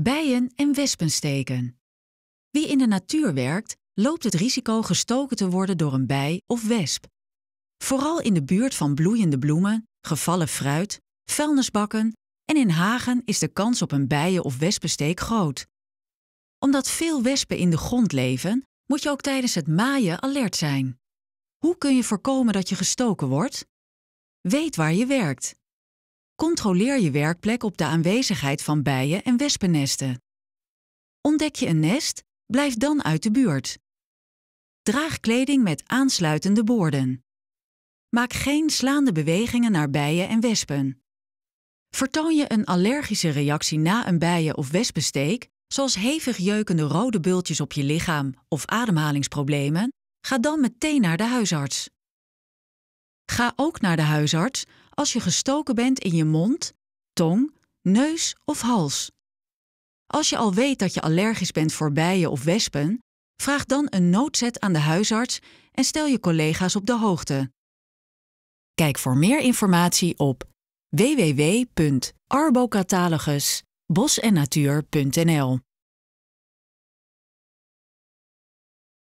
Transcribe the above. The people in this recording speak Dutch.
bijen en wespensteken. Wie in de natuur werkt, loopt het risico gestoken te worden door een bij of wesp. Vooral in de buurt van bloeiende bloemen, gevallen fruit, vuilnisbakken en in hagen is de kans op een bijen- of wespensteek groot. Omdat veel wespen in de grond leven, moet je ook tijdens het maaien alert zijn. Hoe kun je voorkomen dat je gestoken wordt? Weet waar je werkt. Controleer je werkplek op de aanwezigheid van bijen en wespennesten. Ontdek je een nest? Blijf dan uit de buurt. Draag kleding met aansluitende boorden. Maak geen slaande bewegingen naar bijen en wespen. Vertoon je een allergische reactie na een bijen- of wespensteek, zoals hevig jeukende rode bultjes op je lichaam of ademhalingsproblemen, ga dan meteen naar de huisarts. Ga ook naar de huisarts als je gestoken bent in je mond, tong, neus of hals. Als je al weet dat je allergisch bent voor bijen of wespen, vraag dan een noodzet aan de huisarts en stel je collega's op de hoogte. Kijk voor meer informatie op www.arbocatalogus ennatuurnl